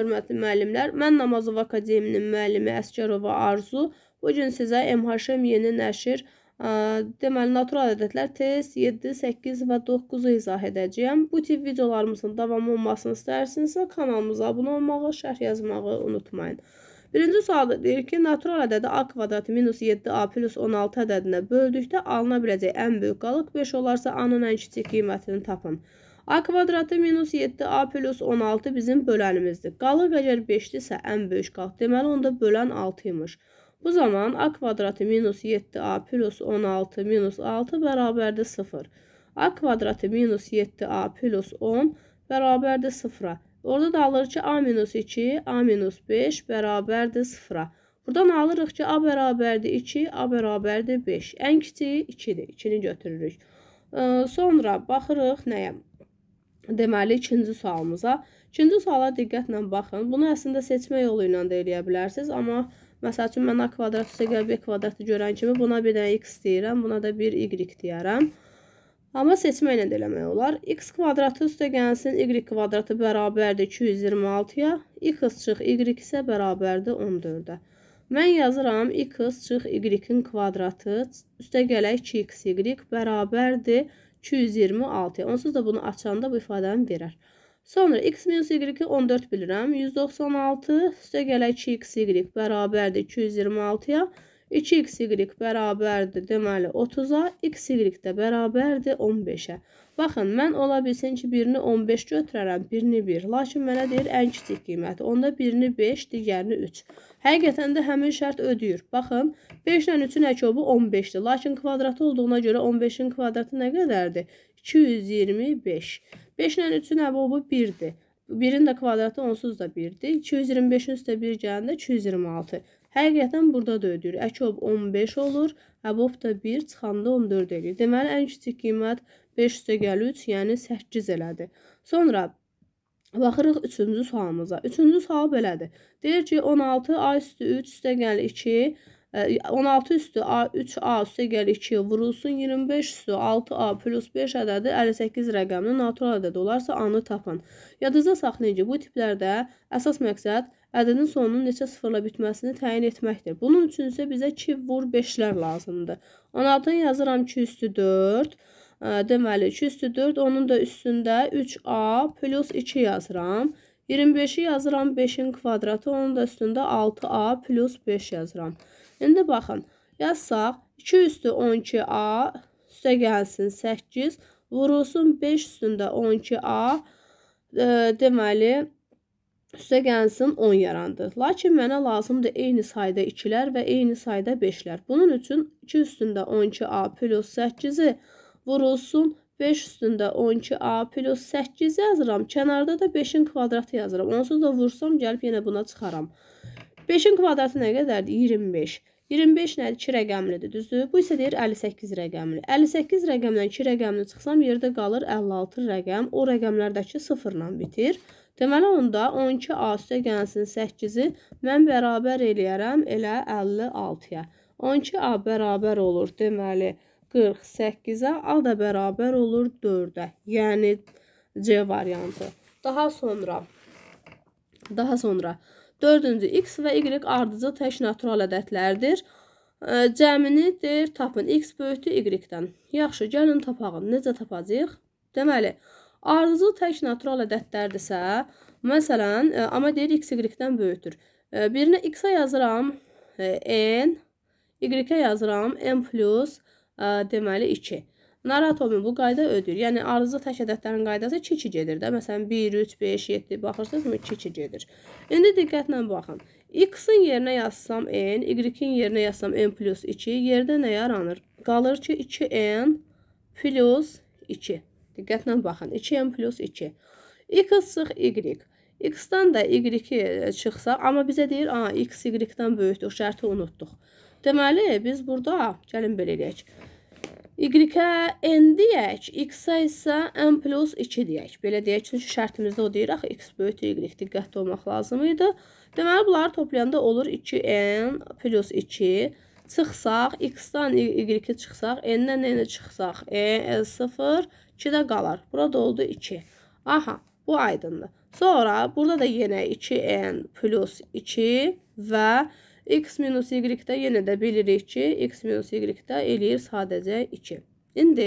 Hörmətli müəllimlər, mən Namazov Akademiyinin müəllimi Əskərova Arzu. Bu gün sizə MHM yeni nəşir, ə, deməli natural ədədlər test 7, 8 və 9-u izah edəcəyəm. Bu tip videolarımızın davam olmasını istəyirsinizsə kanalımıza abunə olmağı, şərh yazmağı unutmayın. Birinci sualda deyir ki, natural ədədi a kvadratı minus 7a plus 16 ədədinə böldükdə alına biləcək ən böyük qalıq 5 olarsa a-nın ən kiçik qiymətini tapın. A kvadratı minus 7A plus 16 bizim bölənimizdir. Qalıb əgər 5-dirsə ən böyük qalq. Deməli, onda bölən 6-ymış. Bu zaman A kvadratı minus 7A plus 16 minus 6 bərabərdir 0. A kvadratı minus 7A plus 10 bərabərdir 0-a. Orada da alır ki, A minus 2, A minus 5 bərabərdir 0-a. Buradan alırıq ki, A bərabərdir 2, A bərabərdir 5. Ən kiçiyi 2-dir. 2-ni götürürük. Sonra baxırıq nəyə? Deməli, ikinci sualımıza. İkinci suala diqqətlə baxın. Bunu əslində seçmə yolu ilə də eləyə bilərsiniz, amma məsəl üçün mən A kvadrat üstəgəl B kvadratı görən kimi buna bir dənə x deyirəm, buna da bir y deyərəm. Amma seçmə ilə də eləmək olar. x kvadratı üstəgəlsin, y kvadratı bərabərdir 226-ya, x çıx y isə bərabərdir 14-ə. Mən yazıram x çıx y-in kvadratı üstəgələ 2xy bərabərdir 226-ya. 226. Onsuz da bunu açanda bu ifadəni verər. Sonra x minus y-i 14 bilirəm. 196 üstə gələk 2xy bərabərdir 226-ya. 2xy bərabərdir deməli 30-a. xy də bərabərdir 15-ə. Baxın, mən ola bilsin ki, birini 15 götürərəm, birini 1. Lakin mənə deyir ən kiçik qiyməti. Onda birini 5, digərini 3. Həqiqətən də həmin şərt ödəyir. Baxın, 5 ilə 3-ün əkobu 15-dir. Lakin kvadratı olduğuna görə 15-in kvadratı nə qədərdir? 225. 5 ilə 3-ün əbobu 1-dir. 1-in də kvadratı onsuz da 1-dir. 225-in üstə 1 gələndə 226. Həqiqətən burada da ödəyir. Əkob 15 olur, əbob da 1, çıxanda 14 eləyir. Deməli, ən kiçik qiymət 5 üstə gəli 3, yəni 8 elədi. Sonra Baxırıq 3-cü sualımıza. 3-cü sual belədir. Deyir ki, 16 A üstü 3 üstə gəlir 2, 16 üstü A, 3A üstə gəlir 2 vurulsun, 25 üstü 6A plus 5 ədədi 58 rəqəmli natural ədəd olarsa A-nı tapın. Yadınızda saxlayın ki, bu tiplərdə əsas məqsəd ədədin sonunun neçə sıfırla bitməsini təyin etməkdir. Bunun üçün isə bizə 2 vur 5-lər lazımdır. 16-nı yazıram 2 üstü 4, 4 deməli 2 üstü 4, onun da üstündə 3A plus 2 yazıram. 25-i yazıram 5-in kvadratı, onun da üstündə 6A plus 5 yazıram. İndi baxın, yazsaq 2 üstü 12A üstə gəlsin 8, vurulsun 5 üstündə 12A, e, deməli üstə gəlsin 10 yarandı. Lakin mənə lazımdır eyni sayda 2-lər və eyni sayda 5-lər. Bunun üçün 2 üstündə 12A plus 8-i vurulsun 5 üstündə 12a plus 8 yazıram. Kənarda da 5-in kvadratı yazıram. Onsuz da vursam gəlib yenə buna çıxaram. 5-in kvadratı nə qədərdir? 25. 25 nədir? 2 rəqəmlidir, düzdür? Bu isə deyir 58 rəqəmli. 58 rəqəmlə 2 rəqəmli çıxsam yerdə qalır 56 rəqəm. O rəqəmlərdəki 0 ilə bitir. Deməli onda 12a üstə gəlsin 8-i mən bərabər eləyərəm elə 56-ya. 12a bərabər olur deməli 56. 48-ə A da bərabər olur 4-ə. Yəni C variantı. Daha sonra daha sonra 4-cü x və y ardıcıl tək natural ədədlərdir. Cəmini deyir, tapın x böyükdür y-dən. Yaxşı, gəlin tapaq. Necə tapacağıq? Deməli, ardıcıl tək natural ədədlərdirsə, məsələn, amma deyir x y-dən böyükdür. Birinə x-ə yazıram n, y-ə yazıram n plus deməli 2. Narahat olmayın, bu qayda ödür. Yəni, arıza tək ədədlərin qaydası 2-2 gedir də. Məsələn, 1, 3, 5, 7 baxırsınızmı? 2-2 gedir. İndi diqqətlə baxın. X-in yerinə yazsam n, Y-in yerinə yazsam n plus 2, yerdə nə yaranır? Qalır ki, 2n plus 2. Diqqətlə baxın, 2n plus 2. X sıx Y. X-dan da Y-i çıxsa, amma bizə deyir, a, X Y-dən böyükdür, şərti unutduq. Deməli, biz burada, gəlin belə eləyək. Y-ə n deyək, x-ə isə n plus 2 deyək. Belə deyək, çünki şərtimizdə o deyir, axı x böyükdür y, diqqətli olmaq lazım idi. Deməli, bunları toplayanda olur 2n plus 2 çıxsaq, x-dan y-i çıxsaq, n-dən n-i çıxsaq, e, 0, 2 də qalar. Burada oldu 2. Aha, bu aydındır. Sonra burada da yenə 2n plus 2 və 2. X minus Y-də yenə də bilirik ki, X minus Y-də eləyir sadəcə 2. İndi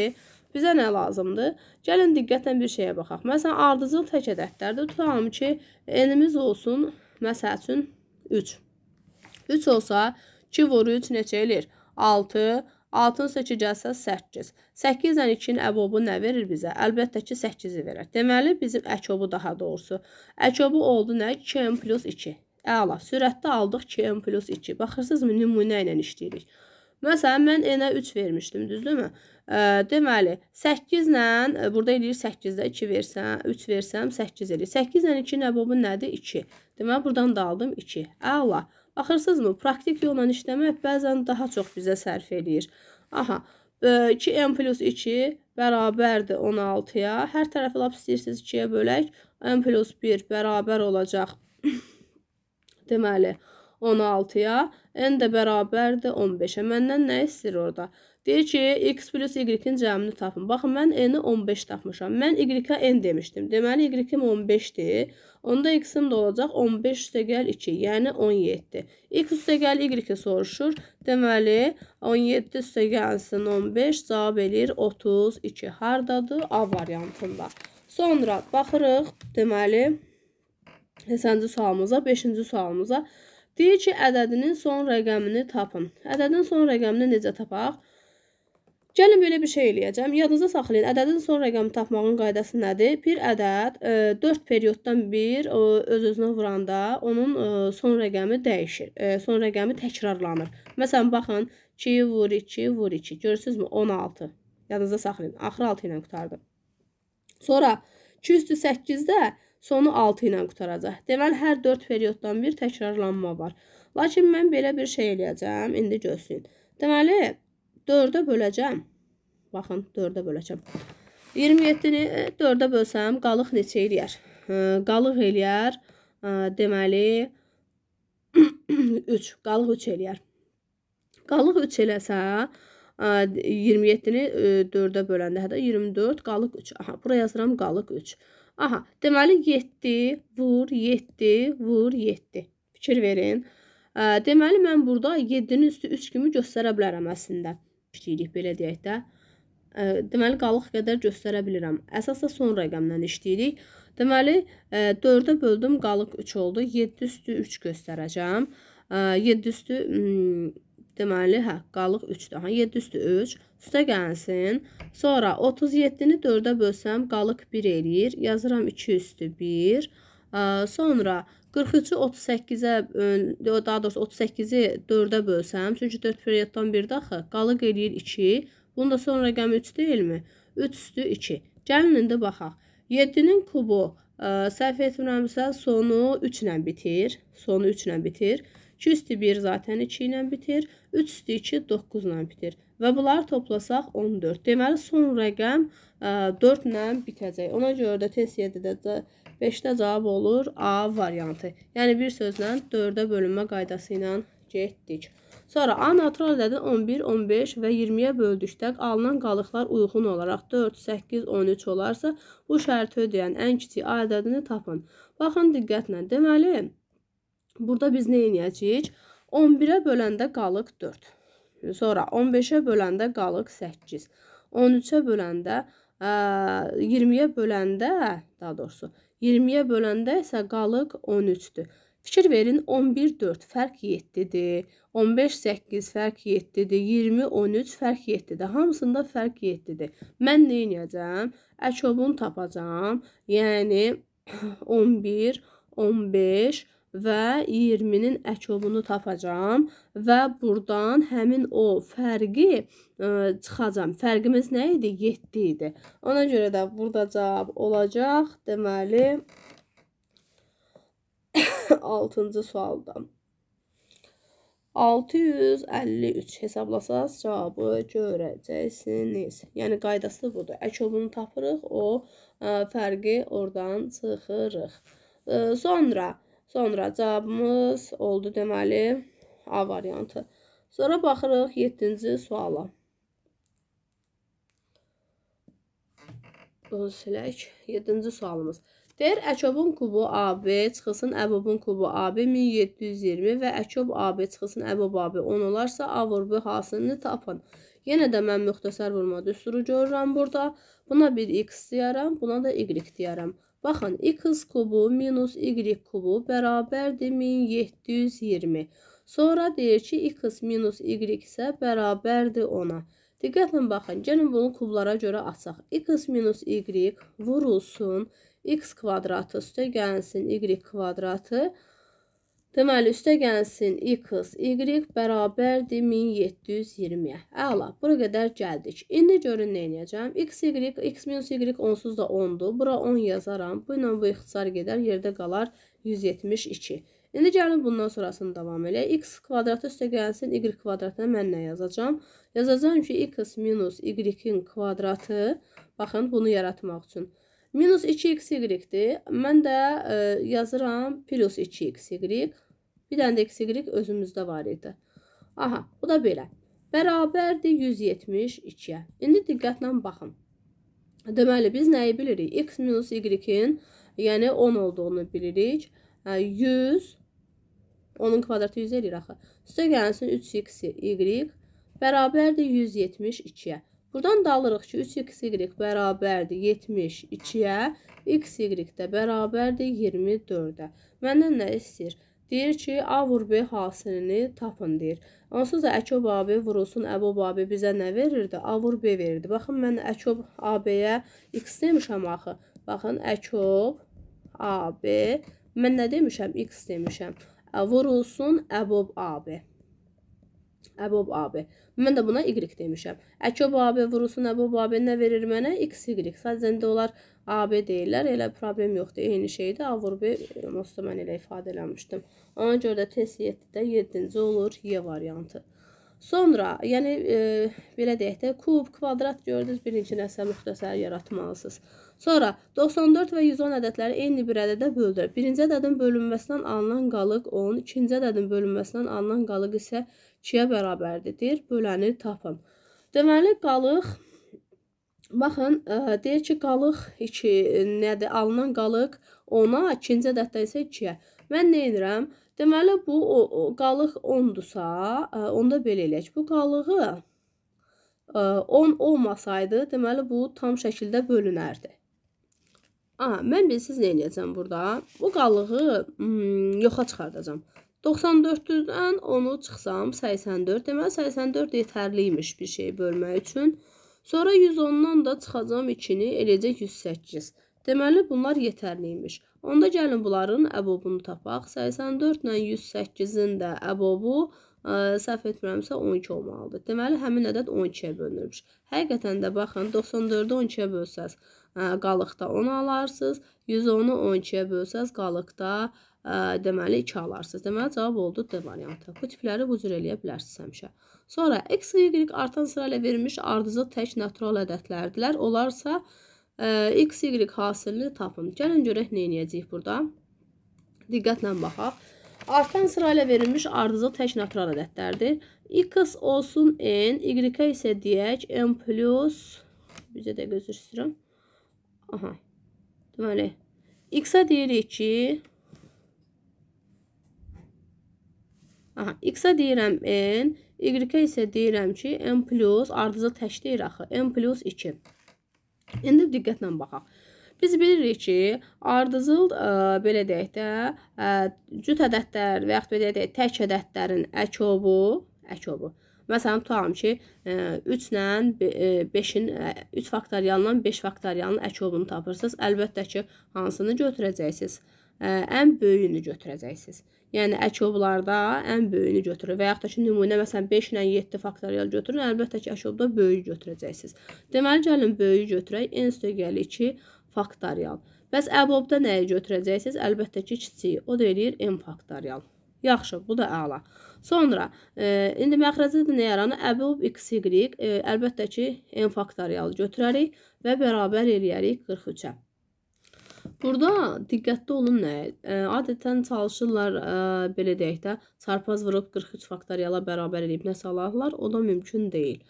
bizə nə lazımdır? Gəlin diqqətlə bir şeyə baxaq. Məsələn, ardıcıl tək ədədlərdir. Tutalım ki, n-imiz olsun, məsəl üçün 3. 3 olsa, 2 vuru 3 neçə eləyir? 6, 6-ın 8 gəlsə 8. 8 ilə 2-nin əbobu nə verir bizə? Əlbəttə ki, 8-i verər. Deməli, bizim əkobu daha doğrusu. Əkobu oldu nə? 2n plus 2. Əla. Sürətdə aldıq 2n plus 2. Baxırsınızmı, nümunə ilə işləyirik. Məsələn, mən n-ə 3 vermişdim, düzdürmü? Deməli, 8 ilə, burada eləyir 8-də 2 versəm, 3 versəm 8 eləyir. 8 ilə 2 nəbobu nədir? 2. Deməli, buradan da aldım 2. Əla. Baxırsınızmı, praktik yolla işləmək bəzən daha çox bizə sərf eləyir. Aha, 2n plus 2 bərabərdir 16-ya. Hər tərəfi lap istəyirsiniz 2-yə bölək. n plus 1 bərabər olacaq 1. Deməli 16-ya n də bərabərdir 15-ə. Məndən nə istəyir orada? Deyir ki, x plus y-in cəmini tapın. Baxın, mən n-i 15 tapmışam. Mən y-ə n demişdim. Deməli, y-im 15-dir. Onda x-im də olacaq 15 üstə gəl 2, yəni 17. x üstə gəl y-i soruşur. Deməli, 17 üstə gəlsin 15, cavab eləyir 32. Hardadır? A variantında. Sonra baxırıq, deməli, Neçənci sualımıza, 5-ci sualımıza deyir ki, ədədinin son rəqəmini tapın. Ədədin son rəqəmini necə tapaq? Gəlin belə bir şey eləyəcəm. Yadınızda saxlayın. Ədədin son rəqəmi tapmağın qaydası nədir? Bir ədəd 4 e, perioddan bir e, öz-özünə vuranda onun e, son rəqəmi dəyişir. Son rəqəmi təkrarlanır. Məsələn, baxın 2 vur 2 vur 2. Görürsünüzmü? 16. Yadınızda saxlayın. Axır 6 ilə qutardım. Sonra 2 üstü 8-də sonu 6 ilə qutaracaq. Deməli, hər 4 perioddan bir təkrarlanma var. Lakin mən belə bir şey eləyəcəm, indi görsün. Deməli, 4-ə böləcəm. Baxın, 4-ə böləcəm. 27-ni 4-ə e, bölsəm, qalıq neçə eləyər? E, qalıq eləyər, e, deməli, 3, qalıq 3 eləyər. Qalıq 3 eləsə, 27-ni 4-ə böləndə hətta 24 qalıq 3. Aha, bura yazıram qalıq 3. Aha, deməli 7 vur 7 vur 7. Fikir verin. Deməli mən burada 7-nin üstü 3 kimi göstərə bilərəm əslində. İşləyirik belə deyək də. Deməli qalıq qədər göstərə bilirəm. Əsasda son rəqəmdən işləyirik. Deməli 4-ə böldüm qalıq 3 oldu. 7 üstü 3 göstərəcəm. 7 üstü hmm, Deməli, hə, qalıq 3-dür. Ha, 7 üstü 3. Üstə gəlsin. Sonra 37-ni 4-ə bölsəm, qalıq 1 eləyir. Yazıram 2 üstü 1. Sonra 43-ü 38-ə, daha doğrusu 38-i 4-ə bölsəm. Çünki 4 perioddan 1-də axı, qalıq eləyir 2. Bunun da son rəqəmi 3 deyilmi? 3 üstü 2. Gəlin indi baxaq. 7-nin kubu, səhv etmirəmsə, sonu 3 ilə bitir. Sonu 3 ilə bitir. 3 ilə bitir. 2 üstü 1 zaten 2 ilə bitir. 3 üstü 2 9 ilə bitir. Və bunları toplasaq 14. Deməli, son rəqəm ə, 4 ilə bitəcək. Ona görə də test 7-də 5-də cavab olur A variantı. Yəni, bir sözlə 4-ə bölünmə qaydası ilə getdik. Sonra A natural ədədi 11, 15 və 20-yə böldükdə alınan qalıqlar uyğun olaraq 4, 8, 13 olarsa, bu şərti ödəyən ən kiçik A ədədini tapın. Baxın diqqətlə. Deməli, Burada biz nə edəcəyik? 11-ə böləndə qalıq 4. Sonra 15-ə böləndə qalıq 8. 13-ə böləndə, 20-yə böləndə, daha doğrusu 20-yə böləndə isə qalıq 13-dür. Fikir verin, 11 4 fərq 7-dir. 15 8 fərq 7-dir. 20 13 fərq 7-dir. Hamısında fərq 7-dir. Mən nə edəcəm? Əkobunu tapacağam. Yəni 11 15 və 20-nin əkobunu tapacam və burdan həmin o fərqi ə, e, çıxacam. Fərqimiz nə idi? 7 idi. Ona görə də burada cavab olacaq, deməli 6-cı sualda. 653 hesablasaz cavabı görəcəksiniz. Yəni qaydası budur. Əkobunu tapırıq, o ə, e, fərqi oradan çıxırıq. Ə, e, sonra Sonra cavabımız oldu deməli A variantı. Sonra baxırıq 7-ci suala. Bunu silək. 7-ci sualımız. Deyir, əkobun kubu AB çıxılsın əbobun kubu AB 1720 və əkob AB çıxılsın əbob AB 10 olarsa A vurbu hasılını tapın. Yenə də mən müxtəsər vurma düsturu görürəm burada. Buna bir x deyərəm, buna da y deyərəm. Baxın, x kubu minus y kubu bərabərdir 1720. Sonra deyir ki, x minus y isə bərabərdir 10-a. Diqqətlə baxın, gəlin bunu kublara görə açaq. x minus y vurulsun, x kvadratı üstə gəlsin y kvadratı. Deməli, üstə gəlsin x, y bərabərdir 1720-yə. Əla, bura qədər gəldik. İndi görün nə edəcəm? x, y, x minus y onsuz da 10-dur. Bura 10 yazaram. Bu ilə bu ixtisar gedər, yerdə qalar 172. İndi gəlin bundan sonrasını davam elə. x kvadratı üstə gəlsin, y kvadratına mən nə yazacam? Yazacam ki, x minus y-in kvadratı, baxın, bunu yaratmaq üçün. Minus 2xy-dir. Mən də ə, e, yazıram plus 2xy. Bir dənə də x, y özümüzdə var idi. Aha, bu da belə. Bərabərdir 172-yə. İndi diqqətlə baxın. Deməli, biz nəyi bilirik? X minus Y-in, yəni 10 olduğunu bilirik. 100, onun kvadratı 100 eləyir axı. Üstə gəlsin 3x, y bərabərdir 172-yə. Buradan da alırıq ki, 3x, y bərabərdir 72-yə, x, y də bərabərdir 24-ə. Məndən nə istəyir? Deyir ki, A vur B hasilini tapın deyir. Onsuz da Əkob AB vurulsun, Əbob AB bizə nə verirdi? A vur B verirdi. Baxın, mən Əkob AB-yə x demişəm axı. Baxın, Əkob AB, mən nə demişəm? X demişəm. Ə, vurulsun, Əbob AB. Əbob AB. Mən də buna Y demişəm. Əkob AB vurulsun, Əbob AB nə verir mənə? XY. Sadəcə indi onlar AB deyirlər, elə problem yoxdur. Eyni şeydir. A vur B, e, onsuz mən elə ifadə eləmişdim. Ona görə də test 7-də 7-ci olur Y variantı. Sonra, yəni e, belə deyək də, kub, kvadrat gördünüz, birinci nəsə müxtəsər yaratmalısınız. Sonra 94 və 110 ədədləri eyni bir ədədə böldür. Birinci ədədin bölünməsindən alınan qalıq 10, ikinci ədədin bölünməsindən alınan qalıq isə 2-yə bərabərdir. Deyir, böləni tapın. Deməli, qalıq, baxın, ə, deyir ki, qalıq 2, nədir? Alınan qalıq 10-a, ikinci ədəddə isə 2-yə. Mən nə edirəm? Deməli, bu o, o, qalıq 10-dursa, onda belə eləyək. Bu qalığı 10 olmasaydı, deməli, bu tam şəkildə bölünərdi. A, mən bilsiz nə edəcəm burada? Bu qalığı hmm, yoxa çıxardacam. 94-dən 10-u çıxsam 84, deməli 84 yetərliymiş bir şey bölmək üçün. Sonra 110-dan da çıxacam 2-ni, eləcə 108. Deməli bunlar yetərliymiş. Onda gəlin bunların əbobunu tapaq. 84 ilə 108-in də əbobu ə, e, səhv etmirəmsə 12 olmalıdır. Deməli həmin ədəd 12-yə bölünürmüş. Həqiqətən də baxın 94-ü 12-yə e, bölsəz qalıqda 10 alarsınız. 110-u 12-yə bölsəz qalıqda 12 deməli 2 alarsınız. Deməli cavab oldu D variantı. Bu tipləri bu cür eləyə bilərsiniz həmişə. Sonra x və y artan sırayla verilmiş ardıcıl tək natural ədədlərdirlər. Onlarsa ə, x y hasilini tapın. Gəlin görək nə edəcəyik burada. Diqqətlə baxaq. Artan sırayla verilmiş ardıcıl tək natural ədədlərdir. x olsun n, y isə deyək n plus bizə də göz üstürüm. Aha. Deməli x-ə deyirik ki, Aha, x-a deyirəm n, y-ə isə deyirəm ki, n plus, ardıca tək deyir axı, n plus 2. İndi diqqətlə baxaq. Biz bilirik ki, ardıcıl ə, e, belə deyək də, ə, e, cüt ədədlər və yaxud belə deyək tək ədədlərin əkobu, əkobu. Məsələn, tutalım ki, 3 e, ilə 5-in 3 faktorialından 5 faktorialın əkobunu tapırsınız. Əlbəttə ki, hansını götürəcəksiniz? Ən böyüyünü götürəcəksiniz yəni əkyoblarda ən böyüyünü götürür və yaxud da ki, nümunə məsələn 5 ilə 7 faktorial götürün, əlbəttə ki, əkyobda böyüyü götürəcəksiniz. Deməli, gəlin böyüyü götürək, n üstəgəli 2 faktorial. Bəs əbobda nəyi götürəcəksiniz? Əlbəttə ki, kiçiyi. O da eləyir m faktorial. Yaxşı, bu da əla. Sonra, e, indi məxrəcdə də nə yaranır? Əbob x, y, e, əlbəttə ki, m faktorial götürərik və bərabər eləyərik 43-ə. Burada diqqətli olun nə? Adətən çalışırlar, belə deyək də, çarpaz vurub 43 faktoriala bərabər edib nə salarlar, o da mümkün deyil.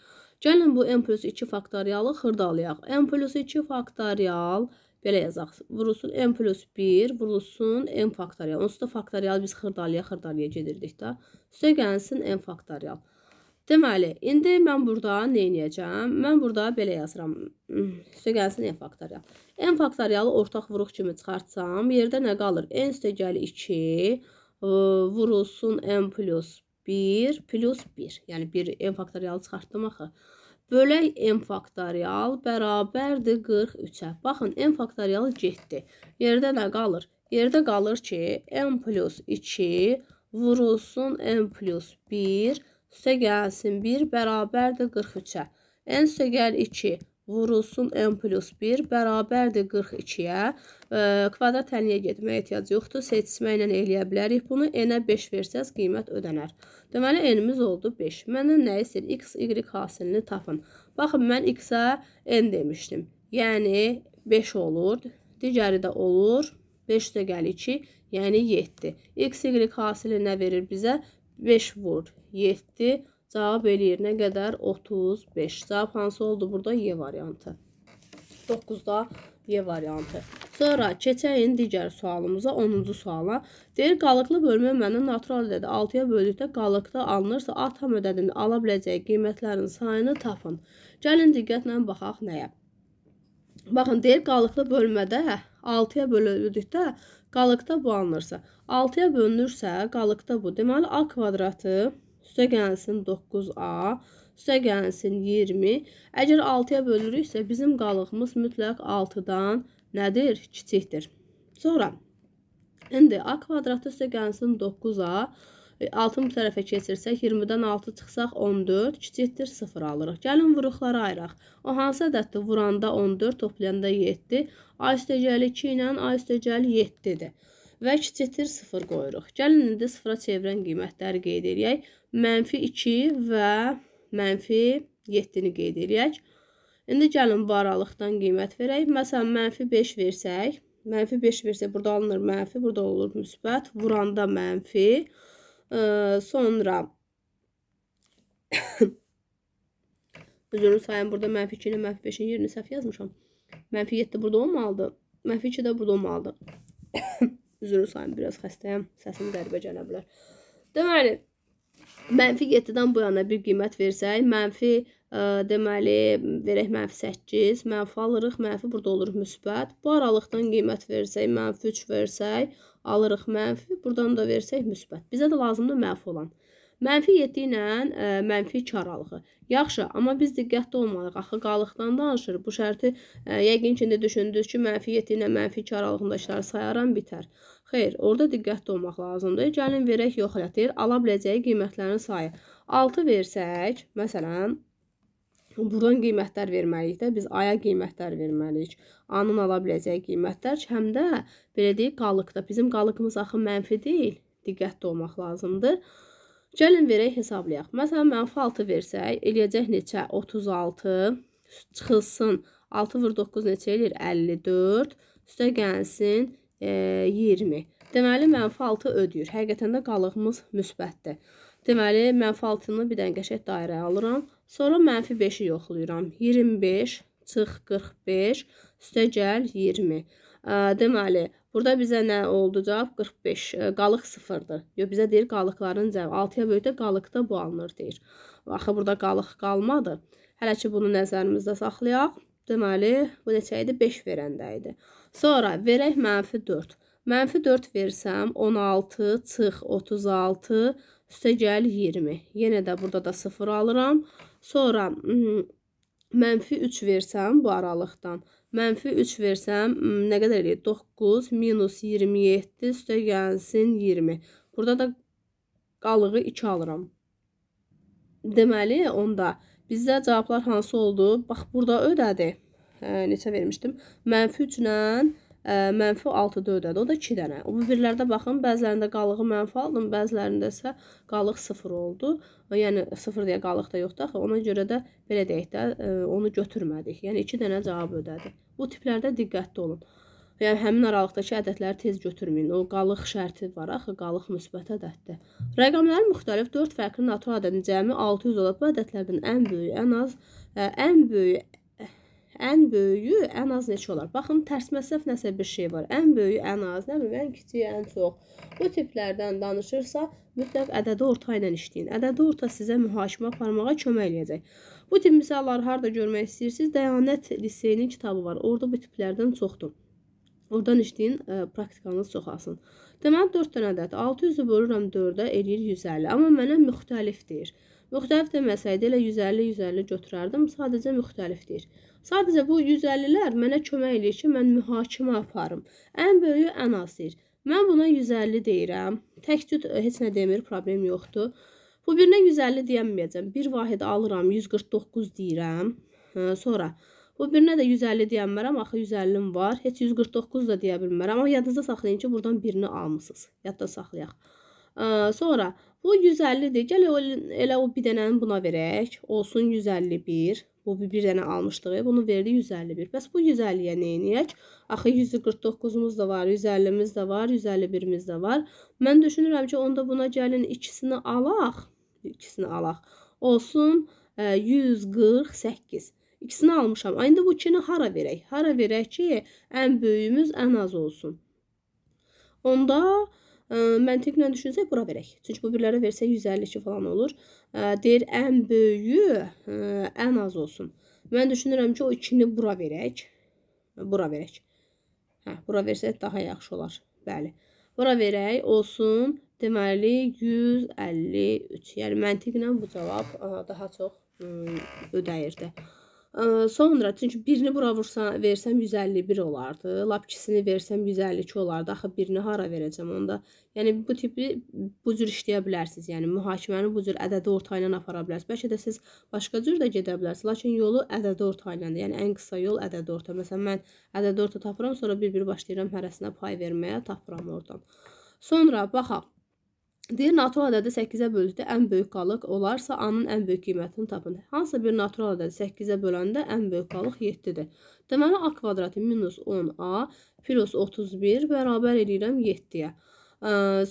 Gəlin bu n plus 2 faktorialı xırdalayaq. n plus 2 faktorial belə yazaq. Vurulsun n plus 1, vurulsun n faktorial. Onsuz da faktorial biz xırdalaya xırdalaya gedirdik də. Üstə gəlsin n faktorial. Deməli, indi mən burada nə edəcəm? Mən burada belə yazıram. Üstə gəlsin n faktorial. n faktorialı ortaq vuruq kimi çıxartsam, yerdə nə qalır? n üstə gəli 2 vurulsun n plus 1 plus 1. Yəni 1 n faktorialı çıxartdım axı. Bölək n faktorial bərabərdir 43-ə. Baxın, n faktorialı getdi. Yerdə nə qalır? Yerdə qalır ki, n plus 2 vurulsun n plus 1 plus 1 üstə gəlsin 1 bərabərdir 43-ə. N üstə gəl 2 vurulsun n plus 1 bərabərdir 42-yə. Kvadrat əliyə getməyə ehtiyac yoxdur. Seçməklə eləyə bilərik. Bunu n-ə 5 versəz qiymət ödənər. Deməli, n-imiz oldu 5. Məndən nə istəyir? x, y hasilini tapın. Baxın, mən x-ə n demişdim. Yəni, 5 olur. Digəri də olur. 5 də gəl 2, yəni 7. x, y hasili nə verir bizə? 5 vur. 7. Cavab el yerinə qədər 35. Cavab hansı oldu burada? Y variantı. 9-da Y variantı. Sonra keçəyin digər sualımıza, 10-cu suala. Deyir, qalıqlı bölmə mənə natural ədədi 6-ya böldükdə qalıqda alınırsa, A tam ədədini ala biləcəyi qiymətlərin sayını tapın. Gəlin diqqətlə baxaq nəyə. Baxın, deyir, qalıqlı bölmədə 6-ya hə, bölüldükdə qalıqda bu alınırsa. 6-ya bölünürsə, qalıqda bu. Deməli, A kvadratı üstə gəlsin 9A, üstə gəlsin 20. Əgər 6-ya bölürüksə, bizim qalığımız mütləq 6-dan nədir? Kiçikdir. Sonra, indi A kvadratı üstə gəlsin 9A, 6-ın e, bu tərəfə keçirsək, 20-dən 6 çıxsaq 14, kiçikdir 0 alırıq. Gəlin vuruqları ayıraq. O hansı ədəddir? Vuranda 14, toplayanda 7, A üstə gəli 2 ilə A üstə gəli 7-dir və kiçiltir 0 qoyuruq. Gəlin indi 0-a çevirən qiymətləri qeyd edək. Mənfi 2 və mənfi 7-ni qeyd edək. İndi gəlin bu aralıqdan qiymət verək. Məsələn, mənfi 5 versək, mənfi 5 versə burada alınır mənfi, burada olur müsbət, vuranda mənfi, ə, sonra Üzrün sayım burada mənfi 2 ilə mənfi 5-in yerini səhv yazmışam. Mənfi 7 burada olmalıdır, mənfi 2 də burada olmalıdır. Üzr sayım, biraz xəstəyəm. Səsim qəribə gələ bilər. Deməli, mənfi 7-dən bu yana bir qiymət versək, mənfi ə, e, deməli verək mənfi 8, mənfi alırıq, mənfi burada olur müsbət. Bu aralıqdan qiymət versək, mənfi 3 versək, alırıq mənfi, buradan da versək müsbət. Bizə də lazımdır mənfi olan. Mənfi 7 ilə ə, e, mənfi 4 aralığı. Yaxşı, amma biz diqqətli olmalıyıq. Axı qalıqdan danışır. Bu şərti ə, e, yəqin ki, indi düşündünüz ki, mənfi 7 ilə mənfi 2 aralığındakıları sayaram bitər. Xeyr, orada diqqətli olmaq lazımdır. Gəlin verək yox elətdir. Ala biləcəyi qiymətlərin sayı. 6 versək, məsələn, Buradan qiymətlər verməliyik də, biz aya qiymətlər verməliyik. Anın ala biləcəyi qiymətlər həm də belə deyək qalıqda. Bizim qalıqımız axı mənfi deyil. Diqqətli olmaq lazımdır. Gəlin verək hesablayaq. Məsələn, mənfi 6 versək, eləyəcək neçə? 36 çıxılsın. 6 vur 9 neçə eləyir? 54. Üstə gəlsin e, 20. Deməli, mənfi 6 ödüyür. Həqiqətən də qalığımız müsbətdir. Deməli, mənfi 6-nı bir dənə qəşək dairə alıram. Sonra mənfi 5-i yoxlayıram. 25 çıx 45 üstə gəl 20. E, deməli, Burada bizə nə oldu cavab? 45. E, qalıq sıfırdır. Yox, bizə deyir qalıqların cavabı. 6-ya bölükdə qalıqda bu alınır deyir. Axı burada qalıq qalmadı. Hələ ki, bunu nəzərimizdə saxlayaq. Deməli, bu neçə idi? 5 verəndə idi. Sonra verək mənfi 4. Mənfi 4 versəm, 16, çıx, 36, üstə gəl 20. Yenə də burada da 0 alıram. Sonra mənfi 3 versəm bu aralıqdan, Mənfi 3 versəm nə qədər eləyir? 9 minus 27 üstə gəlsin 20. Burada da qalığı 2 alıram. Deməli, onda bizdə cavablar hansı oldu? Bax, burada ödədi. Hə, neçə vermişdim? Mənfi 3 ilə mənfi 6 4-dədir. O da 2 dənə. O birlərdə baxın, bəzilərində qalığı mənfi aldım, bəzilərində isə qalıq 0 oldu. Yəni 0 deyə qalıq da yoxdur axı. Ona görə də belə deyək də, onu götürmədik. Yəni 2 dənə cavab ödədi. Bu tiplərdə diqqətli olun. Yəni həmin aralıqdakı ədədləri tez götürməyin. O qalıq şərti var axı, qalıq müsbət ədəddir. Rəqəmlərin müxtəlif 4 fərqli natur ədədinin cəmi 600 olub. Bu ədədlərdən ən böyüyü ən az, ən böyüyü Ən böyüyü ən az neçə olar? Baxın, tərs məsəf nəsə bir şey var. Ən böyüyü ən az, nə bilim, ən kiçiyi ən çox. Bu tiplərdən danışırsa, mütləq ədədi orta ilə işləyin. Ədədi orta sizə mühakimə aparmağa kömək eləyəcək. Bu tip misalları harda görmək istəyirsiniz? Dəyanət liseyinin kitabı var. Orada bu tiplərdən çoxdur. Oradan işləyin, ə, e, praktikanız çoxalsın. Deməli 4 dənə ədəd. 600-ü bölürəm 4-ə, eləyir 150. Amma mənə müxtəlif deyir. Müxtəlif deməsəydi elə 150 150 götürərdim. Sadəcə müxtəlif deyir. Sadəcə bu 150-lər mənə kömək eləyir ki, mən mühakimə aparım. Ən böyüyü ən azdır. Mən buna 150 deyirəm. Təkcüd e, heç nə demir, problem yoxdur. Bu birinə 150 deyəməyəcəm. Bir vahid alıram, 149 deyirəm. Hə, sonra Bu birinə də 150 deyənmərəm, axı 150-m var. Heç 149 da deyə bilmərəm, amma yadınızda saxlayın ki, buradan birini almısınız. Yadda saxlayaq. Ə, hə, sonra bu 150-dir. Gəl elə, elə o bir dənəni buna verək. Olsun 151. Bu bir dənə almışdıq. Bunu verdi 151. Bəs bu 150-yə nə edək? Axı 149-umuz da var, 150-miz də var, 151-imiz də var. Mən düşünürəm ki, onda buna gəlin ikisini alaq. İkisini alaq. Olsun 148. E, ikisini almışam. İndi bu ikini hara verək? Hara verək ki, ən böyüyümüz ən az olsun. Onda məntiqlə düşünsək bura verək. Çünki bu birlərə versək 152 falan olur. Deyir ən böyüyü ən az olsun. Mən düşünürəm ki, o 2-ni bura verək. Bura verək. Hə, bura versək daha yaxşı olar. Bəli. Bura verək olsun. Deməli 153. Yəni məntiqlə bu cavab daha çox ödəyirdi. Sonra çünki birini bura vursan, versəm 151 olardı. Lap ikisini versəm 152 olardı. Axı birini hara verəcəm onda? Yəni bu tipi bu cür işləyə bilərsiniz. Yəni mühakiməni bu cür ədədi orta ilə apara bilərsiniz. Bəlkə də siz başqa cür də gedə bilərsiniz, lakin yolu ədədi orta ilə, yəni ən qısa yol ədədi orta. Məsələn mən ədədi orta tapıram, sonra bir-bir başlayıram hərəsinə pay verməyə, tapıram oradan. Sonra baxaq Deyir natural ədədi 8-ə böldükdə ən böyük qalıq olarsa, A-nın ən böyük qiymətini tapın. Hansısa bir natural ədədi 8-ə böləndə ən böyük qalıq 7-dir. Deməli A kvadratı minus 10A plus 31 bərabər edirəm 7-yə.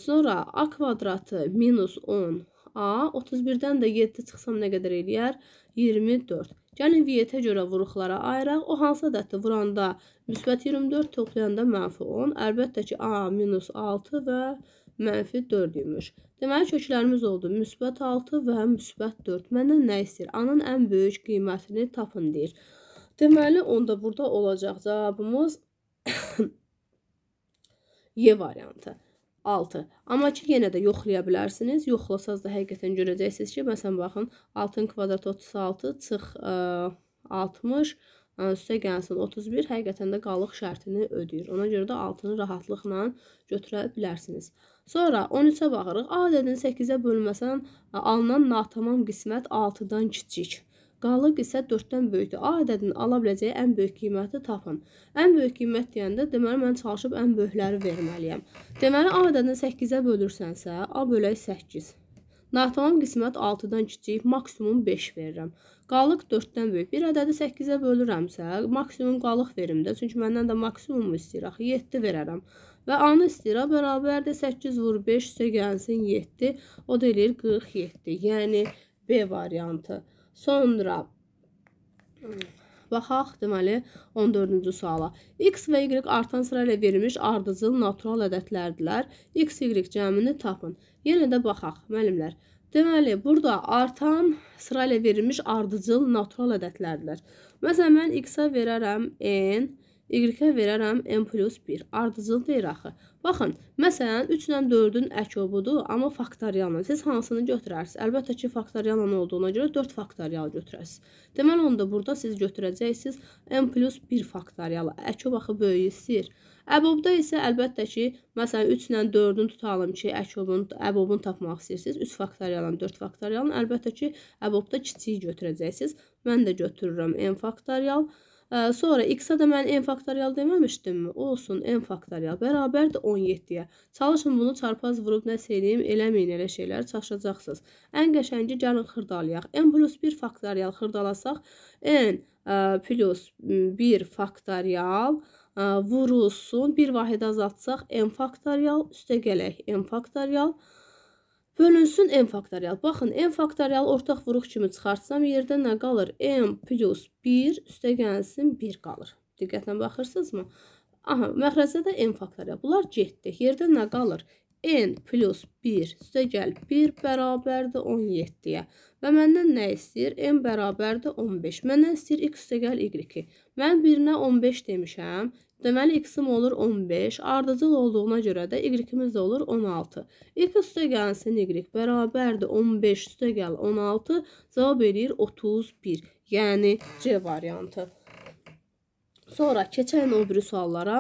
Sonra A kvadratı minus 10A 31-dən də 7 çıxsam nə qədər eləyər? 24. Gəlin yəni, viyyətə görə vuruqlara ayıraq. O hansı ədəddir? Vuranda müsbət 24, toplayanda mənfi 10. Əlbəttə ki, A minus 6 və 24 mənfi 4 imiş. Deməli köklərimiz oldu. Müsbət 6 və müsbət 4. Məndən nə istəyir? Anın ən böyük qiymətini tapın deyir. Deməli onda burada olacaq cavabımız Y variantı. 6. Amma ki, yenə də yoxlaya bilərsiniz. Yoxlasanız da həqiqətən görəcəksiniz ki, məsələn, baxın, 6-ın kvadratı 36, çıx ə, e, 60, Üstə gəlsin 31 həqiqətən də qalıq şərtini ödəyir. Ona görə də 6-nı rahatlıqla götürə bilərsiniz. Sonra 13-ə baxırıq. A ədədini 8-ə bölməsən alınan natamam qismət 6-dan kiçik. Qalıq isə 4-dən böyükdür. A ədədinin ala biləcəyi ən böyük qiyməti tapın. Ən böyük qiymət deyəndə deməli mən çalışıb ən böyükləri verməliyəm. Deməli A ədədini 8-ə bölürsənsə, A bölək 8. Natamam qismət 6-dan kiçik, maksimum 5 verirəm. Qalıq 4-dən böyük. Bir ədədi 8-ə bölürəmsə, maksimum qalıq verim də, çünki məndən də maksimum istəyir axı 7 verərəm. Və A-nı istəyirə bərabərdir 8 vur 5 isə gəlsin 7, o da eləyir 47. Yəni B variantı. Sonra Baxaq, deməli, 14-cü suala. X və Y artan sıra ilə verilmiş ardıcıl natural ədədlərdirlər. X, Y cəmini tapın. Yenə də baxaq, müəllimlər. Deməli, burada artan sıra ilə verilmiş ardıcıl natural ədədlərdirlər. Məsələn, mən x-ə verərəm n, Y-ə verərəm n plus 1. Ardıcıl deyir axı. Baxın, məsələn, 3 ilə 4-ün əkobudur, amma faktorialına. Siz hansını götürərsiniz? Əlbəttə ki, faktorialın olduğuna görə 4 faktorial götürəsiniz. Deməli, onda burada siz götürəcəksiniz n plus 1 faktorialı. Əkob axı böyüyü istəyir. Əbobda isə əlbəttə ki, məsələn 3 ilə 4-ünü tutalım ki, əkobun, əbobunu tapmaq istəyirsiniz. 3 faktorialın 4 faktorialın əlbəttə ki, əbobda kiçiyi götürəcəksiniz. Mən də götürürəm n faktorial. Sonra x-a da mən n faktorial deməmişdimmi? Olsun, n faktorial bərabərdir 17-yə. Çalışın bunu çarpaz vurub nəsə edeyim, eləməyin elə şeylər çaşacaqsınız. Ən qəşəngi gəlin xırdalayaq. n plus 1 faktorial xırdalasaq, n e, plus 1 faktorial e, vurulsun. Bir vahid azaltsaq, n faktorial üstə gələk, n faktorial vurulsun Bölünsün n faktorial. Baxın, n faktorial ortaq vuruq kimi çıxartsam yerdə nə qalır? n plus 1 üstə gəlsin 1 qalır. Diqqətlə baxırsınızmı? Aha, məxrəcdə də n faktorial. Bunlar getdi. Yerdə nə qalır? n plus 1 üstə gəl 1 bərabərdir 17-yə. Və məndən nə istəyir? n bərabərdir 15. Məndən istəyir x üstə gəl y. Mən birinə 15 demişəm. Deməli x-im olur 15, ardıcıl olduğuna görə də y-imiz də olur 16. x üstə gəlsin y bərabərdir 15 üstə gəl 16, cavab eləyir 31. Yəni C variantı. Sonra keçən o biri suallara.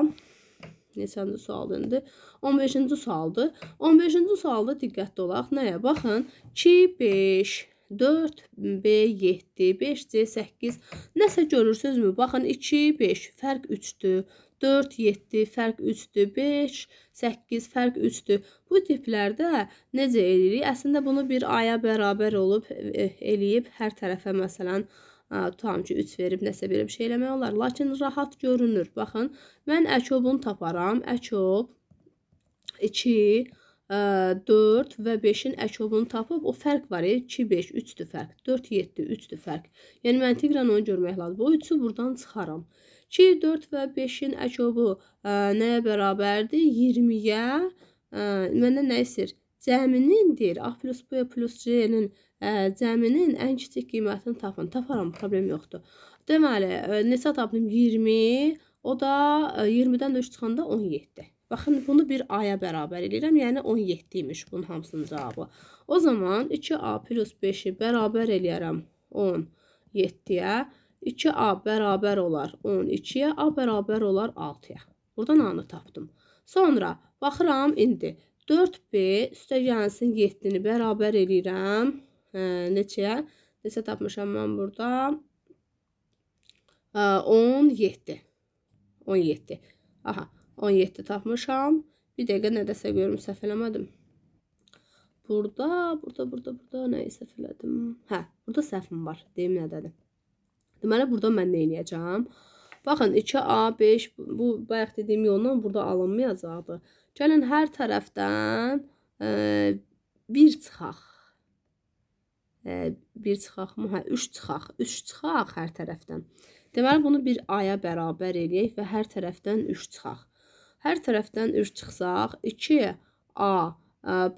Neçənci sualdır indi? 15-ci sualdır. 15-ci sualda diqqətli olaq. Nəyə? Baxın. 2, 5, 4, B, 7, 5, C, 8. Nəsə görürsünüzmü? Baxın, 2, 5, fərq 3-dür. 4, 7 fərq 3-dür, 5, 8 fərq 3-dür. Bu tiplərdə necə eləyirik? Əslində bunu bir aya bərabər olub e, e, eləyib hər tərəfə məsələn tutam ki 3 verib nəsə belə bir şey eləmək olar. Lakin rahat görünür. Baxın, mən əkobun taparam. Əkob 2 4 e, və 5-in əkobunu tapıb, o fərq var, 2, 5, 3-dür fərq, 4, 7, 3-dür fərq. Yəni, məntiqlə onu görmək lazım. O 3-ü buradan çıxaram. 2, 4 və 5-in əkobu e, nəyə bərabərdir? 20-yə. E, Məndə nə isir? Cəminin deyir, A plus B plus C-nin e, cəminin ən kiçik qiymətini tapın. Taparam, problem yoxdur. Deməli, neçə tapdım? 20, o da 20-dən 3 çıxanda 17. Baxın, bunu bir aya bərabər edirəm, yəni 17 imiş bunun hamısının cavabı. O zaman 2A plus 5-i bərabər eləyərəm 17-yə. 2A bərabər olar 12-yə, A bərabər olar 6-ya. Buradan A-nı tapdım. Sonra baxıram indi 4B üstə gəlsin 7-ni bərabər eləyirəm. Hə, neçəyə? Neçə tapmışam mən burada? 17. Hə, 17. Aha, 17 tapmışam. Bir dəqiqə nədəsə görüm, səhv eləmədim. Burada, burada, burada, burada nə səhv elədim? Hə, burada səhvim var. Deyim nədədir? Deməli, burada mən nə eləyəcəm? Baxın, 2A, 5, bu bayaq dediyim yolla burada alınmayacaqdır. Gəlin, hər tərəfdən 1 e, çıxaq. 1 e, çıxaqmı? Hə, 3 çıxaq. 3 çıxaq hər tərəfdən. Deməli, bunu bir aya bərabər eləyək və hər tərəfdən 3 çıxaq. Hər tərəfdən 3 çıxsaq, 2A, 5,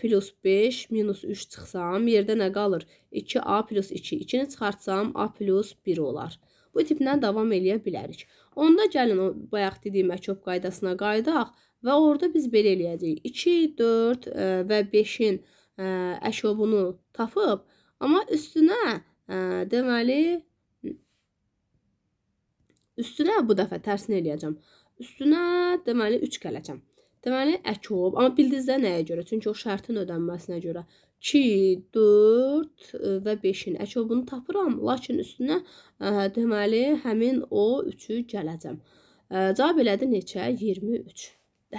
plus 5 minus 3 çıxsam, yerdə nə qalır? 2a plus 2. 2-ni çıxartsam, a plus 1 olar. Bu tiplə davam eləyə bilərik. Onda gəlin o bayaq dediyim əkop qaydasına qaydaq və orada biz belə eləyəcəyik. 2, 4 e, və 5-in e, əkobunu tapıb, amma üstünə e, deməli üstünə bu dəfə tərsini eləyəcəm. Üstünə deməli 3 gələcəm. Deməli, əki olub. Amma bildiniz də nəyə görə? Çünki o şərtin ödənməsinə görə. 2, 4 e, və 5-in əki olubunu tapıram. Lakin üstünə, ə, e, deməli, həmin o 3-ü gələcəm. Ə, e, cavab elədi neçə? 23.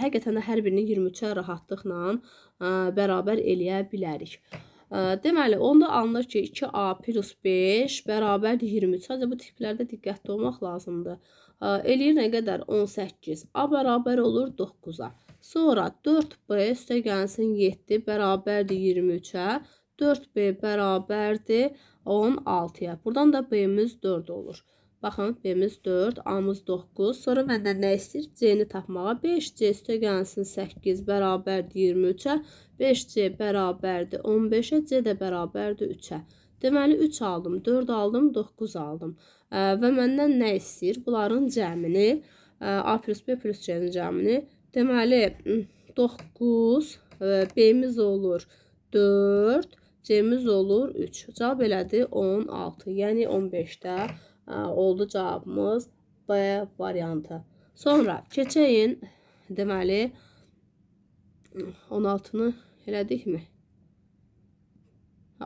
Həqiqətən də hər birini 23-ə rahatlıqla ə, bərabər eləyə bilərik. Deməli, onda alınır ki, 2A plus 5 bərabərdir 23. Sadəcə bu tiplərdə diqqətli olmaq lazımdır. Eləyir nə qədər? 18. A bərabər olur 9-a. Sonra 4B üstə gəlsin 7 bərabərdir 23-ə. 4B bərabərdir 16-ya. Buradan da B-miz 4 olur. Baxın, B-miz 4, A-mız 9. Sonra məndən nə istəyir? C-ni tapmağa. 5C üstə gəlsin 8 bərabərdir 23-ə. 5C bərabərdir 15-ə. C də bərabərdir 3-ə. Deməli, 3 aldım, 4 aldım, 9 aldım. Və məndən nə istəyir? Bunların cəmini, A plus B plus C-nin cəmini Deməli 9 e, B-miz olur 4, C-miz olur 3. Cavab elədi 16. Yəni 15-də e, oldu cavabımız B variantı. Sonra keçəyin deməli 16-nı elədikmi?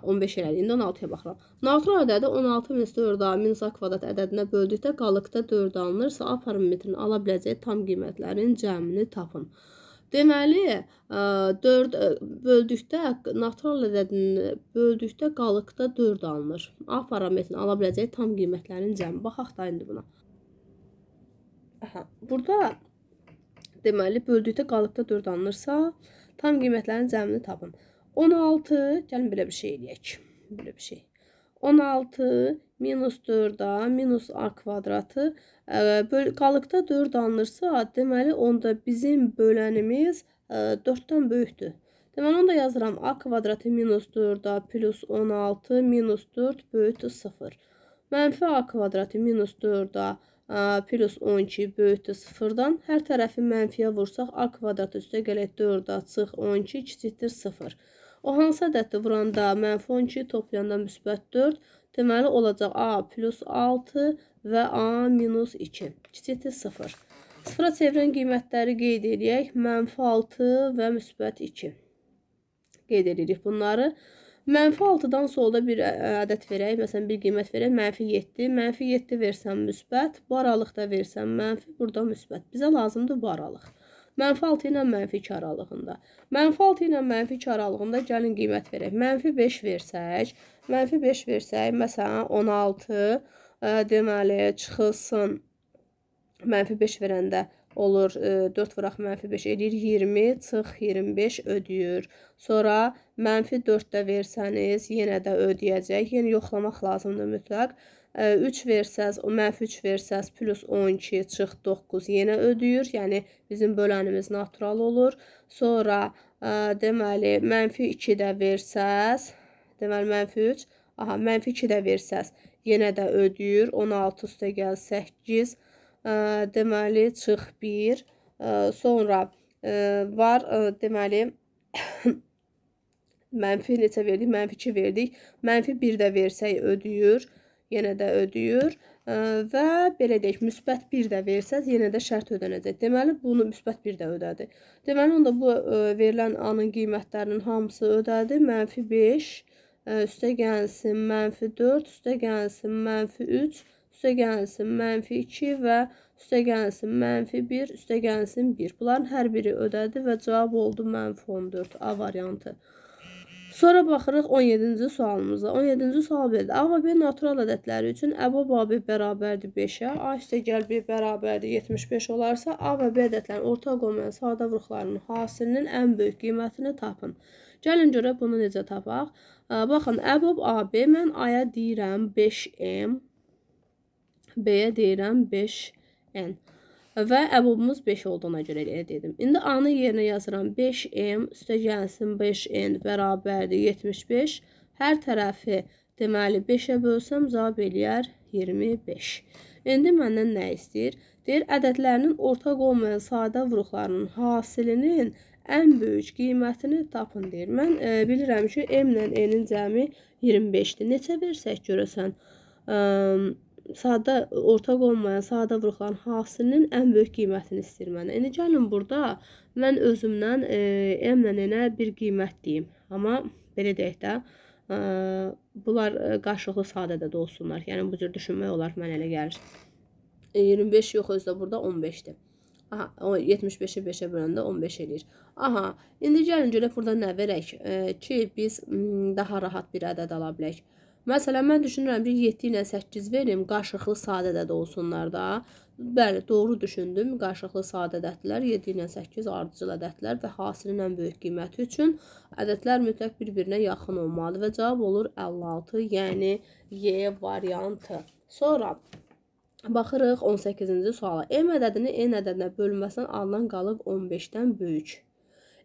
15 elədi. İndi 16-ya baxıram. Natural ədədi 16 minus 4 a minus a kvadrat ədədinə böldükdə qalıqda 4 alınırsa, a parametrinin ala biləcəyi tam qiymətlərin cəmini tapın. Deməli, 4 e, e, böldükdə natural ədədini böldükdə qalıqda 4 alınır. A parametrinin ala biləcəyi tam qiymətlərin cəmi. Baxaq da indi buna. Aha, burada deməli böldükdə qalıqda 4 alınırsa, tam qiymətlərin cəmini tapın. 16, gəlin yəni belə bir şey eləyək. Belə bir şey. 16 minus 4-a minus a kvadratı ə, e, qalıqda 4 alınırsa, deməli onda bizim bölənimiz ə, e, 4-dən böyükdür. Deməli onu da yazıram. a kvadratı minus 4-a plus 16 minus 4 böyükdür 0. Mənfi a kvadratı minus 4-a plus 12 böyükdür 0-dan. Hər tərəfi mənfiyə vursaq, A kvadrat üstə gələk 4 açıq 12 kiçikdir 0. O hansı ədəddir vuranda mənfi 12, toplayanda müsbət 4. Deməli olacaq A plus 6 və A minus 2 kiçikdir 0. Sıfıra çevirən qiymətləri qeyd edək. Mənfi 6 və müsbət 2. Qeyd edirik bunları. Bunları. Mənfi 6-dan solda bir ədəd verək, məsələn, bir qiymət verək, mənfi 7. Mənfi 7 versəm müsbət, bu aralıqda versəm mənfi, burada müsbət. Bizə lazımdır bu aralıq. Mənfi 6 ilə mənfi 2 aralığında. Mənfi 6 ilə mənfi 2 aralığında gəlin qiymət verək. Mənfi 5 versək, mənfi 5 versək, məsələn, 16 deməli çıxılsın mənfi 5 verəndə 16 olur. 4 e, vuraq mənfi 5 eləyir 20, çıx 25 ödəyir. Sonra mənfi 4 də versəniz yenə də ödəyəcək. Yəni yoxlamaq lazımdır mütləq. 3 e, versəz, o mənfi 3 versəz, plus 12, çıx 9 yenə ödəyir. Yəni, bizim bölənimiz natural olur. Sonra, e, deməli, mənfi 2 də versəz, deməli, mənfi 3, aha, mənfi 2 də versəz, yenə də ödəyir. 16 üstə gəl 8, 8 deməli çıx 1 sonra var deməli mənfi neçə verdik? Mənfi 2 verdik. Mənfi 1 də versək ödəyir, yenə də ödəyir və belə deyək, müsbət 1 də versəz, yenə də şərt ödənəcək. Deməli, bunu müsbət 1 də ödədi. Deməli, onda bu verilən A-nın qiymətlərinin hamısı ödədi. Mənfi 5 üstə gəlsin, mənfi 4 üstə gəlsin, mənfi 3 üstə gəlsin mənfi 2 və üstə gəlsin mənfi 1, üstə gəlsin 1. Bunların hər biri ödədi və cavab oldu mənfi 14 A variantı. Sonra baxırıq 17-ci sualımıza. 17-ci sual verildi. A və B natural ədədləri üçün Əbu və B bərabərdir 5-ə, A istəgəl B bərabərdir 75 olarsa, A və B ədədlərin ortaq olmayan sadə vuruqlarının hasilinin ən böyük qiymətini tapın. Gəlin görək bunu necə tapaq. Baxın, Əbu AB mən A-ya deyirəm 5M B-yə deyirəm 5N. Və əbobumuz 5 olduğuna görə elə dedim. İndi A-nı yerinə yazıram 5M, üstə gəlsin 5N bərabərdir 75. Hər tərəfi deməli 5-ə bölsəm cavab eləyər 25. İndi məndən nə istəyir? Deyir, ədədlərinin ortaq olmayan sadə vuruqlarının hasilinin ən böyük qiymətini tapın deyir. Mən e, bilirəm ki, M ilə N-in cəmi 25-dir. Neçə versək görəsən? E, sadə ortaq olmayan, sadə vurğulan hasının ən böyük qiymətini istəyir mənə. İndi gəlin burada mən özümdən e, emlə nenə bir qiymət deyim. Amma belə deyək də, e, bunlar e, qarşılıqlı sadədə də olsunlar. Yəni bu cür düşünmək olar mənə elə gəlir. E, 25 yox, özdə burada 15-dir. Aha, 75-i 5-ə böləndə 15 eləyir. Aha, indi gəlin görək burada nə verək e, ki, biz daha rahat bir ədəd ala bilək. E, Məsələn, mən düşünürəm ki, 7 ilə 8 verim, qarşılıqlı sadədəd olsunlar da. Bəli, doğru düşündüm. Qarşılıqlı sadədədlər 7 ilə 8 ardıcıl ədədlər və hasilin ən böyük qiyməti üçün ədədlər mütləq bir-birinə yaxın olmalı və cavab olur 56, yəni Y variantı. Sonra Baxırıq 18-ci suala. M ədədini n ədədinə bölünməsindən alınan qalıq 15-dən böyük.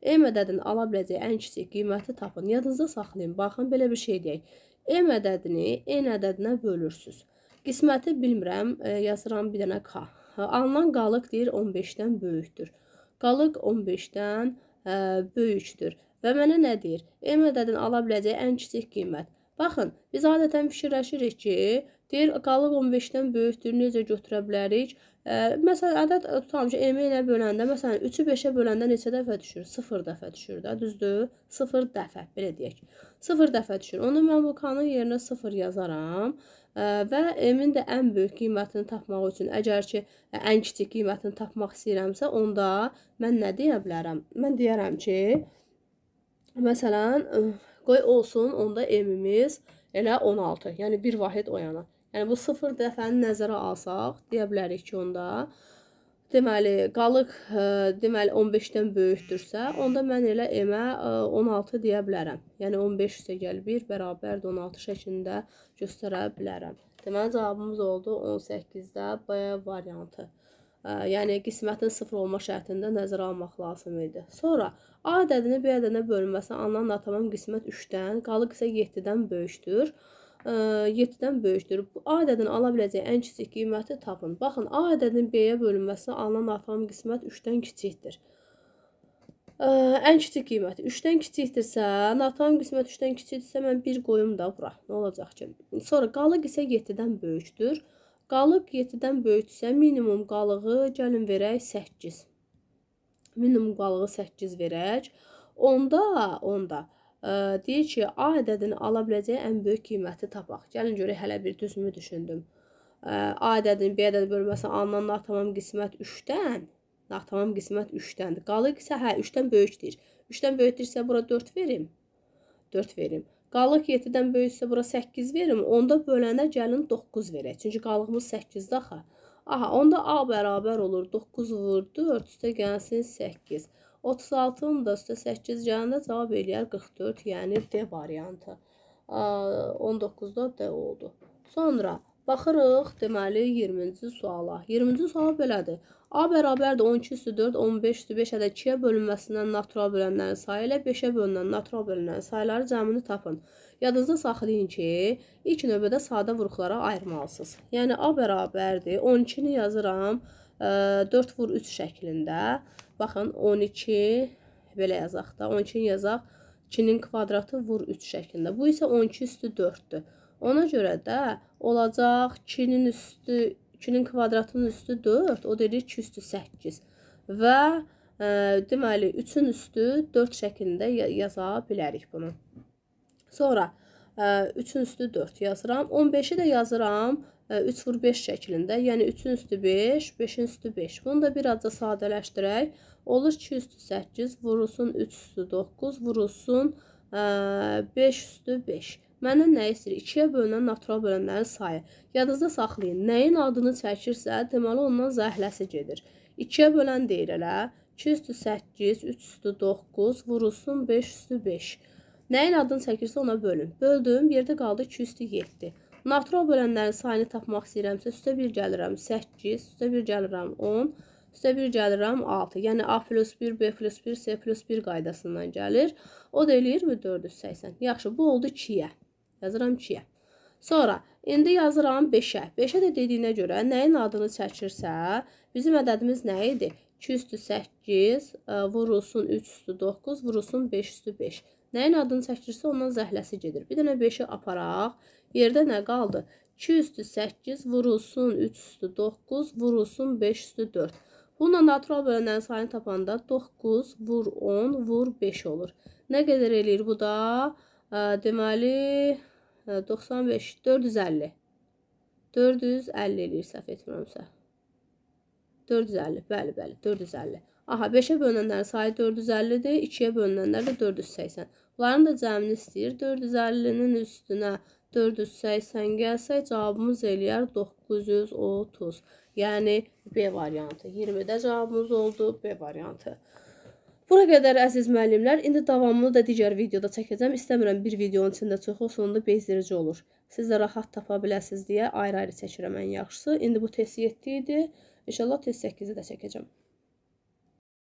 M ədədinin ala biləcəyi ən kiçik qiyməti tapın. Yadınızda saxlayın. Baxın, belə bir şey deyək. M ədədini N ədədinə bölürsüz. Qisməti bilmirəm, e, yazıram bir dənə K. Alınan qalıq deyir 15-dən böyükdür. Qalıq 15-dən e, böyükdür. Və mənə nə deyir? M ədədini ala biləcəyi ən kiçik qiymət. Baxın, biz adətən fikirləşirik ki, deyir qalıq 15-dən böyükdür, necə götürə bilərik? Ə, məsələn, ədəd e, tutalım ki, elmi ilə böləndə, məsələn, 3-ü 5-ə böləndə neçə dəfə düşür? 0 dəfə düşür də, düzdür? 0 dəfə, belə deyək. 0 dəfə düşür. Onu mən vulkanın yerinə 0 yazaram ə, və elmin də ən böyük qiymətini tapmaq üçün, əgər ki, ə, ən kiçik qiymətini tapmaq istəyirəmsə, onda mən nə deyə bilərəm? Mən deyərəm ki, məsələn, qoy olsun onda elmimiz elə 16, yəni bir vahid o yana. Yəni bu 0 dəfəni nəzərə alsaq, deyə bilərik ki, onda deməli qalıq ə, e, deməli 15-dən böyükdürsə, onda mən elə m-ə 16 e, deyə bilərəm. Yəni 15 üstəgəl 1 bərabərdir 16 şəklində göstərə bilərəm. Deməli cavabımız oldu 18-də B variantı. Ə, e, yəni qismətin 0 olma şərtində nəzərə almaq lazım idi. Sonra A ədədini B ədədinə bölməsi alınan natamam qismət 3-dən, qalıq isə 7-dən böyükdür. 7-dən böyükdür. Bu A ədədin ala biləcəyi ən kiçik qiyməti tapın. Baxın, A ədədinin B-yə bölünməsinə alınan artan qismət 3-dən kiçikdir. Ə, ən kiçik qiyməti 3-dən kiçikdirsə, natan qismət 3-dən kiçikdirsə, mən 1 qoyum da bura. Nə olacaq ki? Sonra qalıq isə 7-dən böyükdür. Qalıq 7-dən böyükdürsə, minimum qalığı gəlin verək 8. Minimum qalığı 8 verək. Onda, onda deyir ki, A ədədini ala biləcəyi ən böyük qiyməti tapaq. Gəlin görək hələ bir düzmü düşündüm. A ədədini B ədəd bölməsi alınan nartamam qismət 3-dən, nartamam qismət 3-dəndir. Qalıq isə hə 3-dən böyükdür. 3-dən böyükdürsə bura 4 verim. 4 verim. Qalıq 7-dən böyüksə bura 8 verim. Onda bölənə gəlin 9 verək. Çünki qalığımız 8-də axı. Aha, onda A bərabər olur. 9 vur 4 üstə gəlsin 8. 8. 36-nın da üstə 8 gələndə cavab eləyər 44, yəni D variantı. 19-da D oldu. Sonra baxırıq, deməli 20-ci suala. 20-ci sual belədir. A bərabərdir 12 üstü 4, 15 üstü 5 ədəd 2-yə bölünməsindən natural bölənlərin sayı ilə 5-ə bölünən natural bölənlərin sayıları cəmini tapın. Yadınızda saxlayın ki, ilk növbədə sadə vuruqlara ayırmalısınız. Yəni A bərabərdir 12-ni yazıram 12 4 vur 3 şəklində. Baxın, 12 belə yazaq da. 12-ni yazaq. 2-nin kvadratı vur 3 şəklində. Bu isə 12 üstü 4-dür. Ona görə də olacaq 2-nin üstü 2-nin kvadratının üstü 4, o deyir 2 üstü 8 və ə, deməli 3-ün üstü 4 şəklində yaza bilərik bunu. Sonra 3-ün üstü 4 yazıram, 15-i də yazıram 3 e, vur 5 şəklində, yəni 3-ün üstü 5, 5-in üstü 5. Bunu da bir azca sadələşdirək. Olur 2 üstü 8, vurulsun 3 üstü 9, vurulsun 5 e, üstü 5. Məndən nə istəyir? 2-yə bölünən natural bölənlərin sayı. Yadınızda saxlayın. Nəyin adını çəkirsə, deməli ondan zəhləsi gedir. 2-yə bölən deyir elə. 2 üstü 8, 3 üstü 9, vurulsun 5 üstü 5. Nəyin adını çəkirsə ona bölün. Böldüm, yerdə qaldı 2 üstü 7. Natural bölənlərin sayını tapmaq istəyirəmsə, üstə 1 gəlirəm 8, üstə 1 gəlirəm 10, üstə 1 gəlirəm 6. Yəni A plus 1, B plus 1, C plus 1 qaydasından gəlir. O da eləyir 480. Yaxşı, bu oldu 2-yə. Yazıram 2-yə. Sonra, indi yazıram 5-ə. 5-ə də dediyinə görə nəyin adını çəkirsə, bizim ədədimiz nə idi? 2 üstü 8, e, vurulsun 3 üstü 9, vurulsun 5 üstü 5. Nəyin adını çəkirsə, ondan zəhləsi gedir. Bir dənə 5-i aparaq Yerdə nə qaldı? 2 üstü 8 vurulsun 3 üstü 9 vurulsun 5 üstü 4. Bununla natural bölünən sayını tapanda 9 vur 10 vur 5 olur. Nə qədər eləyir bu da? Deməli 95 450. 450 eləyir səhv etmirəmsə. 450. Bəli, bəli, 450. Aha, 5-ə bölünənlərin sayı 450-dir, 2-yə bölünənlər də 480. Bunların da cəmini istəyir. 450-nin üstünə 480 gəlsə cavabımız eləyər 930. Yəni B variantı. 20-də cavabımız oldu B variantı. Bura qədər əziz müəllimlər, indi davamını da digər videoda çəkəcəm. İstəmirəm bir videonun içində çoxu, sonunda bezdirici olur. Siz də rahat tapa biləsiniz deyə ayrı-ayrı çəkirəm ən yaxşısı. İndi bu test 7 idi. İnşallah test 8-i də çəkəcəm.